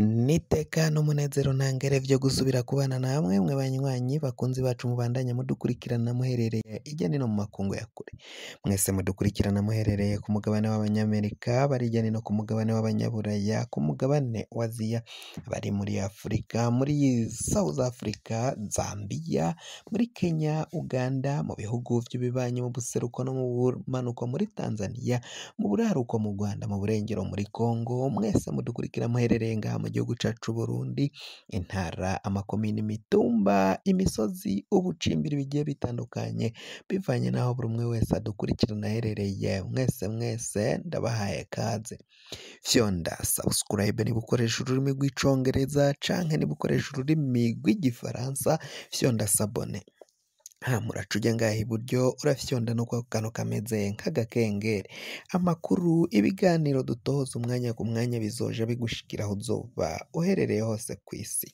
n'iteka n'umunezero ntangere byo gusubira kubana namwe mwe banywanyi bakunzi bacu mubandanya mudukurikirana muherereye ijya no mu makungu ya kure mwese mudukurikirana muherereye ku mugabane w'abanyamerika bari ijya no ku mugabane w'abanyaburaya ku mugabane wa Ziya bari muri afurika muri south africa zambia muri kenya uganda mu bihugu by'ububanyi mu buseruko no mu bumanuko muri tanzania mu buraruko mu rwanda mu burengero muri congo mwese mudukurikira muherereye ngaha mu gihugu cyacu Burundi, intara, amakomine, imitumba, imisozi, ubucimbiri bigiye bitandukanye, bivanye n'aho buri umwe wese adukurikirana aherereye, mwese mwese ndabahaye kaze. Fyonda sabusikarayibe niba ukoresha ururimi rw'icongereza canke niba ukoresha ururimi rw'igifaransa fyonda sabone. ntamuraca ujya ngaha iburyo urafyonda nuko ako kantu kameze nk'agakengeri amakuru ibiganiro dutohoza umwanya ku mwanya bizoja bigushikira aho uherereye hose ku isi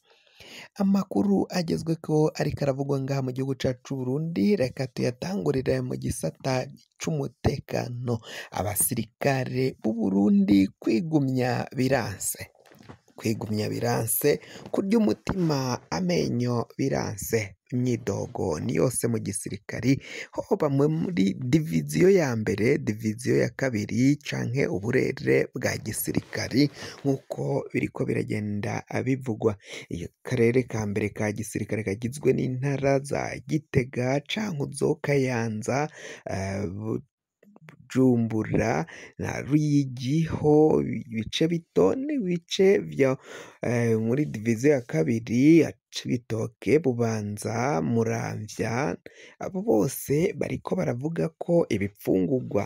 amakuru agezwe ko ariko aravugwa ngaha mu gihugu cyacu Burundi reka tuyatangurire mu gisata cy’umutekano, abasirikare b'u Burundi kwigumya biranse kwigumya biranse, kurya umutima, amenyo biranse, imyidogo ni yose mu gisirikari, ho muri diviziyo ya mbere, diviziyo ya kabiri canke uburere bwa gisirikari nk'uko biri ko biragenda bivugwa, karere ka mbere ka gisirikare kagizwe n'intara za Gitega, Cankuzo, yanza eh, Bujumbura na Ruyigi ho ibice bito n'ibice byo eh, muri diviziyo ya kabiri ya Cibitoke, Bubanza, Muramvya abo bose bariko baravuga ko ibipfungugwa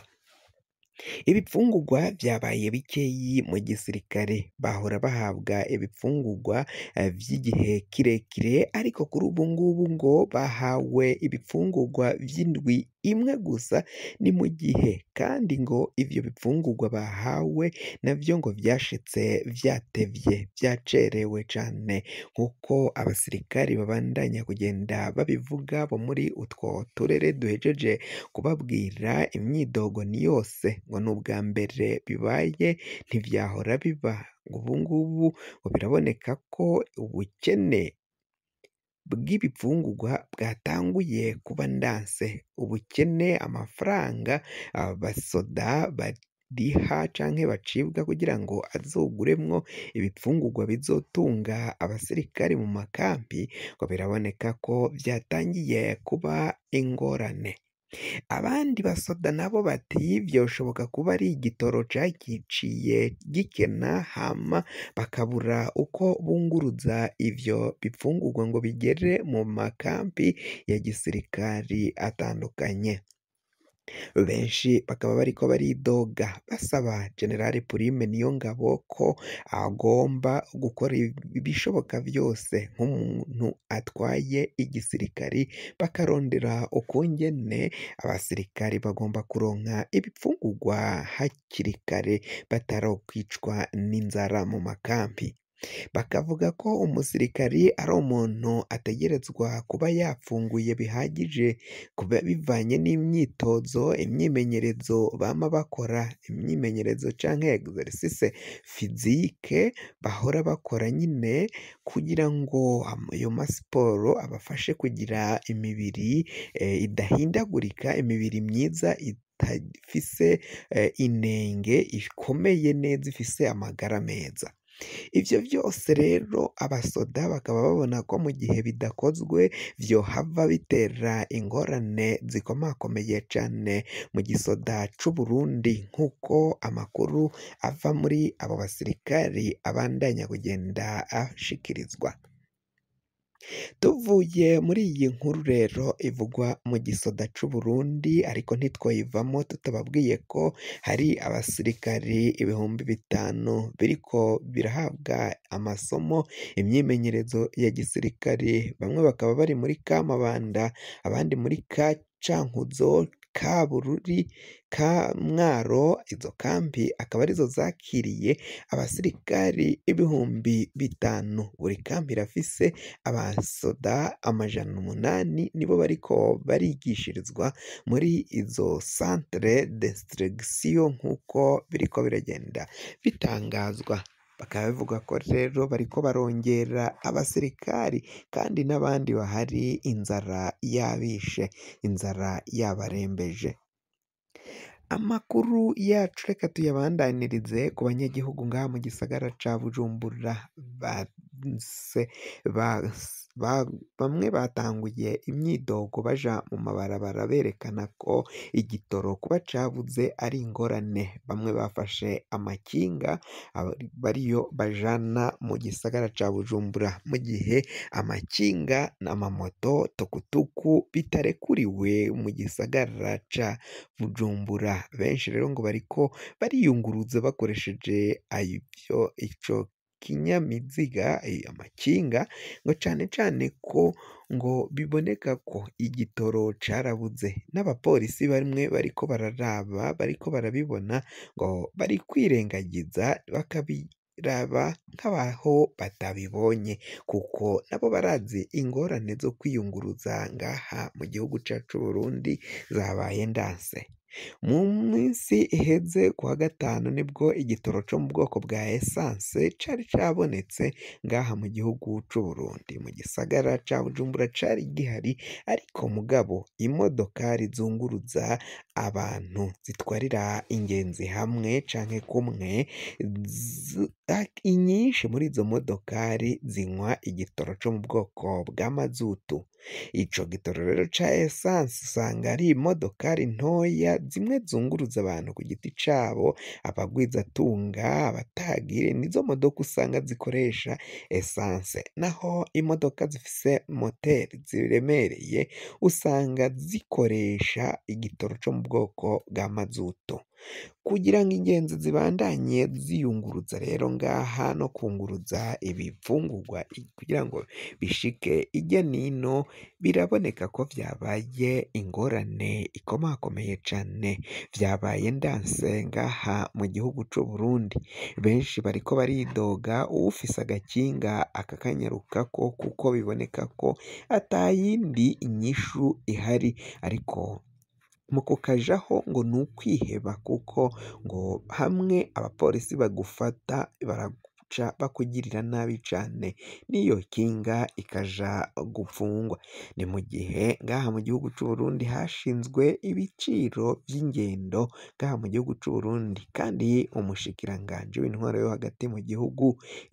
ibipfungugwa byabaye bikeyi mu gisirikare bahora bahabwa ibipfungugwa eh, vy'igihe kirekire ariko kuri ubu ngubu ngo bahawe ibipfungugwa byindwi imwe gusa ni mu gihe kandi ngo ibyo bifungurwa bahawe nabyo ngo byashitse byatebye byacerewe cyane nk'uko abasirikari babandanya kugenda babivuga bo muri utwo turere duhejeje kubabwira imyidogo ni yose ngo ni ubwa mbere bibaye ntibyahora biba ubu ngubu ngo biraboneka ko ubukene bw'ibipfungurwa bwatanguye kuba ndanse. Ubukene, amafaranga abasoda bariha canke bacibwa kugira ngo azoguremwo ibipfungugwa bizotunga abasirikare mu makampi ngo biraboneka ko vyatangiye kuba ingorane. Abandi basoda nabo bati byoshoboka kuba ari igitoro cyaciye gikena hama bakabura uko bunguruza ibyo bipfungurwa ngo bigere mu makampi ya gisirikari atandukanye benshi bakaba bariko baridoga basaba General Prime Niyongabo ko agomba gukora ibishoboka byose nk'umuntu atwaye igisirikari bakarondera ukungene abasirikari bagomba kuronka ibipfungugwa hakiri kare batarokwicwa n'inzara mu makambi. bakavuga ko umusirikari ari umuntu ategerezwa kuba yafunguye bihagije kuba bivanye n'imyitozo imyimenyerezo bama bakora imyimenyerezo cyangwa egiserisise fizike bahora bakora nyine kugira ngo ayo masiporo abafashe kugira imibiri eh, idahindagurika imibiri myiza idafise eh, inenge ikomeye neza ifise amagara meza. ibyo byose rero abasoda bakaba babona ko mu gihe bidakozwe byohava bitera ingorane zikomakomeye cyane mu gisoda cy'u Burundi nk'uko amakuru ava muri abo basirikari abandanya kugenda ashikirizwa Tuvuye muri iyi nkuru rero ivugwa mu gisoda Burundi ariko ntitwayivamo tutababwiye ko hari abasirikari ibihumbi bitanu biriko birahabwa amasomo imyimenyerezo ya gisirikare, bamwe bakaba bari muri Kamabanda abandi muri Ka Cankuzo Kabururi, Kamwaro, izo kambi akaba arizo zakiriye abasirikari ibihumbi bitanu, buri kambi irafise abasoda amajana umunani nibo bariko barigishirizwa muri izo santere de siteregisiyo nk'uko biriko biragenda bitangazwa. Bakaba bavuga ko rero bariko barongera abasirikari kandi n'abandi bahari inzara yabishe, inzara yabarembeje. Amakuru yacu reka tuyabandanirize ku banyagihugu ngaha mu gisagara ca Bujumbura. Bamwe batanguye imyidogo baja mu mabarabara berekana ko igitoro kuba cavuze ari ingorane, bamwe bafashe amakinga bariyo bajana mu gisagara ca Bujumbura, mu gihe amakinga, amamoto, tukutuku bitarekuriwe mu gisagara ca Bujumbura, benshi rero ngo bariko bariyunguruza bakoresheje ico Kinyamiziga eh, amakinga ngo cyane cyane ko ngo biboneka ko igitoro carabuze n'abapolisi bamwe bariko bararaba bariko barabibona ngo bari kwirengagiza bakabiraba nk'abaho batabibonye kuko nabo barazi ingorane zo kwiyunguruza ngaha mu gihugu cacu Burundi zabaye ndanse. Mu minsi iheze ku gatanu nibwo igitoro cyo mu bwoko bwa esanse cari cyabonetse ngaha mu gihugu cy’u Burundi mu gisagara ca Bujumbura cari gihari ariko mugabo imodoka rizunguruza abantu zitwarira ingenzi hamwe canke kumwe inyinshi muri izo modokari zinywa igitoro co mu bwoko bwa mazutu ico gitoro rero ca esanse usanga ari imodokari ntoya zimwe zunguruza abantu ku giti cyabo, abagwizatunga, abatagiri, nizo modoka usanga zikoresha esanse, naho imodoka zifite moteri ziremereye usanga zikoresha igitoro cyo mu bwoko bwa mazutu. kugira ngo ingenzi zibandanye ziyunguruza rero ngaha no kunguruza ibifungurwa kugira ngo bishike ijya n'ino biraboneka ko byabaye ingorane ikomakomeye cyane byabaye ndanse ngaha mu gihugu cy'u Burundi benshi bariko baridoga uwufise agakinga ko kuko biboneka ko atayindi nyishu ihari ariko mu kukajaho ngo ni ukwiheba kuko ngo hamwe abapolisi bagufata bara bakugirira nabi cyane n'iyo kinga ikajya gufungwa, ni mu gihe ngaha mu gihugu cy'u Burundi hashinzwe ibiciro by'ingendo ngaha mu gihugu cy'u Burundi kandi umushikiranganji w'intwaro yo hagati mu gihugu,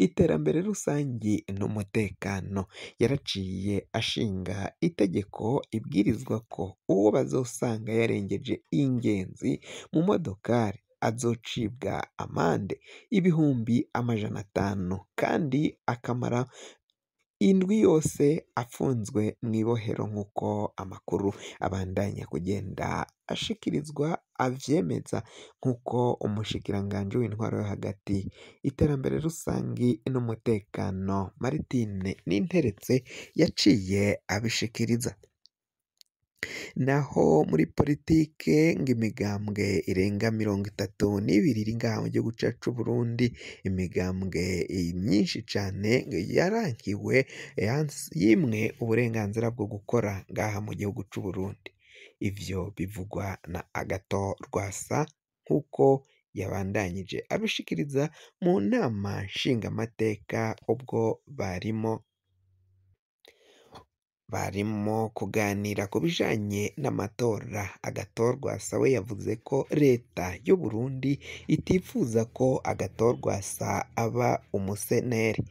iterambere rusange n'umutekano yaraciye ashinga itegeko ibwirizwa ko uwo bazosanga yarengeje ingenzi mu modokari azocibwa amande y'ibihumbi amajana atanu kandi akamara indwi yose afunzwe mu ibohero nk'uko amakuru abandanya kugenda ashikirizwa avyemeza nk'uko umushikiranganji w'intwaro yo hagati iterambere rusange n'umutekano Martine Ninteretse yaciye abishikiriza naho muri politike ngo imigambwe irenga mirongo itatu n'ibiri iri ngaha mu gihugu cyacu Burundi imigambwe myinshi cyane yarangiwe yimwe uburenganzira bwo gukora ngaha mu gihugu cy'u Burundi ibyo bivugwa na Agathon Rwasa nk'uko yabandanyije abishikiriza mu nama nshingamateka ubwo barimo barimo kuganira ku bijanye n'amatora agatorwa sawe yavuze ko leta y'u Burundi itifuza ko sa aba umuseneri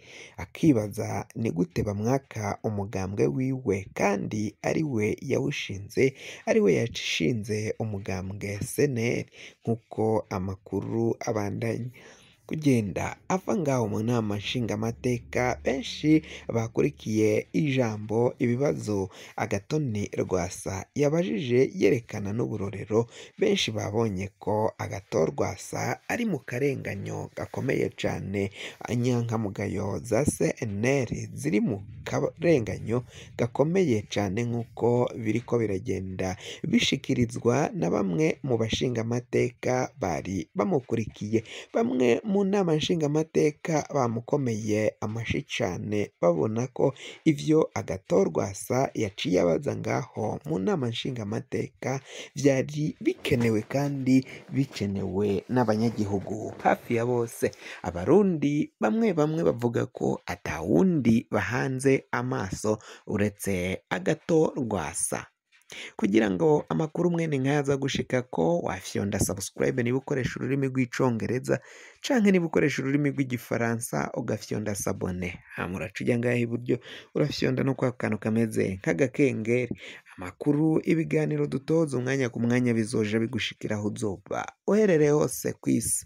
akibaza ni gute bamwaka umugambwe wiwe kandi ari we yawushinze ari we yashinze umugambwe seneri nk'uko amakuru abandanya kugenda avanga mu nama nshingamateka benshi bakurikiye ijambo ibibazo Agatoni Rwasa yabajije yerekana n'uburorero benshi babonye ko Agathon Rwasa ari mu karenganyo gakomeye cyane inyangamugayo za CNL ziri mu karenganyo gakomeye cyane nk'uko ko biragenda bishikirizwa na bamwe mu bashingamateka bari bamukurikiye bamwe mu mu nama nshingamateka bamukomeye amashyi cyane babona ko ibyo agatorwasa yaciye abaza ngaho mu nama nshingamateka byari bikenewe kandi bikenewe n'abanyagihugu hafi ya bose abarundi bamwe bamwe bavuga ko atawundi bahanze amaso uretse agatorwasa kugira ngo amakuru umwene nk'aya aza gushika ko wafyonda subscribe niba ukoresha ururimi rw’icyongereza, canke niba ukoresha ururimi rw'igifaransa ugafyonda sabone hama uraca ujya ngaha iburyo urafyonda no kwa kantu kameze nk'agakengeri amakuru ibiganiro dutoza umwanya ku mwanya bizoja bigushikira aho uherereye hose ku isi